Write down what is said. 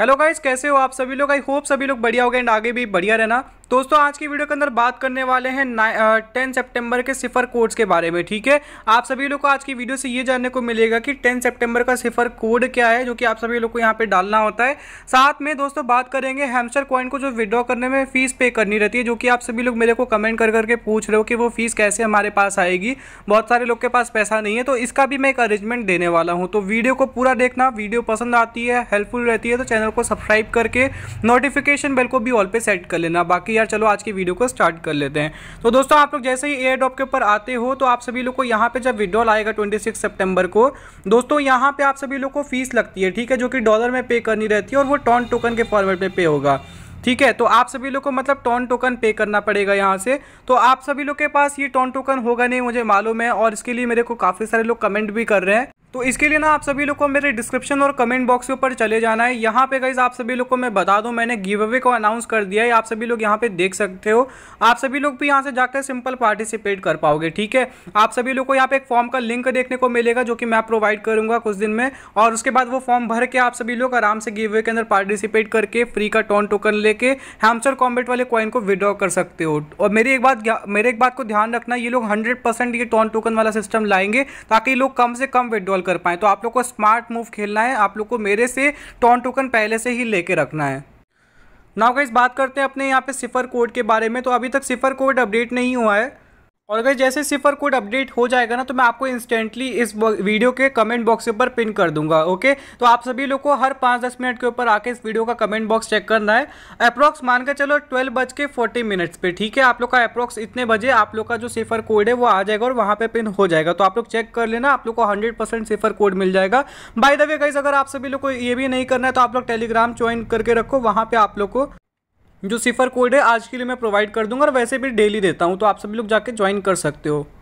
hello guys कैसे हो आप सभी लोग आई होप सभी लोग बढ़िया हो गए एंड आगे भी बढ़िया रहना दोस्तों आज की वीडियो के अंदर बात करने वाले हैं टेन सितंबर के सिफर कोड्स के बारे में ठीक है आप सभी लोग को आज की वीडियो से ये जानने को मिलेगा कि टेन सितंबर का सिफर कोड क्या है जो कि आप सभी लोग को यहाँ पे डालना होता है साथ में दोस्तों बात करेंगे हैमस्टर कॉइन को जो विड्रॉ करने में फीस पे करनी रहती है जो कि आप सभी लोग मेरे को कमेंट कर करके पूछ रहे हो कि वो फीस कैसे हमारे पास आएगी बहुत सारे लोग के पास पैसा नहीं है तो इसका भी मैं एक अरेंजमेंट देने वाला हूँ तो वीडियो को पूरा देखना वीडियो पसंद आती है हेल्पफुल रहती है तो चैनल को सब्सक्राइब करके नोटिफिकेशन बिल को भी ऑल पे सेट कर लेना बाकी यार चलो आज की वीडियो को स्टार्ट कर लेते हैं तो दोस्तों आप लोग जैसे ही एयर ड्रॉप के ऊपर आते हो तो आप सभी लोग को यहाँ पे जब विड्रॉल आएगा ट्वेंटी सिक्स सेप्टेम्बर को दोस्तों यहाँ पे आप सभी लोग को फीस लगती है ठीक है जो कि डॉलर में पे करनी रहती है और वो टॉन टोकन के फॉर्मेट में पे होगा ठीक है तो आप सभी लोग को मतलब टॉन टोकन पे करना पड़ेगा यहाँ से तो आप सभी लोग के पास ये टॉन टोकन होगा नहीं मुझे मालूम है और इसके लिए मेरे को काफ़ी सारे लोग कमेंट भी कर रहे हैं तो इसके लिए ना आप सभी लोग को मेरे डिस्क्रिप्शन और कमेंट बॉक्स के ऊपर चले जाना है यहाँ पे गाइज आप सभी लोग को मैं बता दूँ मैंने गिव अवे को अनाउंस कर दिया है आप सभी लोग यहाँ पे देख सकते हो आप सभी लोग भी यहाँ से जाकर सिंपल पार्टिसिपेट कर पाओगे ठीक है आप सभी लोग को यहाँ पे एक फॉर्म का लिंक देखने को मिलेगा जो कि मैं प्रोवाइड करूंगा कुछ दिन में और उसके बाद वो फॉर्म भर के आप सभी लोग आराम से गिव अवे के अंदर पार्टिसिपेट करके फ्री का टोन टोकन लेके हैमचर कॉम्बेट वाले कॉइन को विड्रॉ कर सकते हो और मेरी एक बात मेरे एक बात को ध्यान रखना ये लोग हंड्रेड ये टोन टोकन वाला सिस्टम लाएंगे ताकि लोग कम से कम विड्रॉल कर पाएँ तो आप लोग को स्मार्ट मूव खेलना है आप लोग को मेरे से टॉन टोकन पहले से ही लेके रखना है नाउ गाइज बात करते हैं अपने यहाँ पे सिफर कोड के बारे में तो अभी तक सिफर कोड अपडेट नहीं हुआ है और अगर जैसे सिफर कोड अपडेट हो जाएगा ना तो मैं आपको इंस्टेंटली इस वीडियो के कमेंट बॉक्स के ऊपर पिन कर दूंगा ओके तो आप सभी लोग को हर पाँच दस मिनट के ऊपर आके इस वीडियो का कमेंट बॉक्स चेक करना है अप्रॉक्स मान कर चलो ट्वेल्व बज के फोर्टी मिनट्स पे ठीक है आप लोग का अप्रॉक्स इतने बजे आप लोग का जो सिफर कोड है वो आ जाएगा और वहाँ पर पिन हो जाएगा तो आप लोग चेक कर लेना आप लोग को हंड्रेड सिफर कोड मिल जाएगा बाई द वे गाइज अगर आप सभी लोग को ये भी नहीं करना है तो आप लोग टेलीग्राम ज्वाइन करके रखो वहाँ पर आप लोग को जो सिफर कोड है आज के लिए मैं प्रोवाइड कर दूंगा और वैसे भी डेली देता हूँ तो आप सभी लोग जाके ज्वाइन कर सकते हो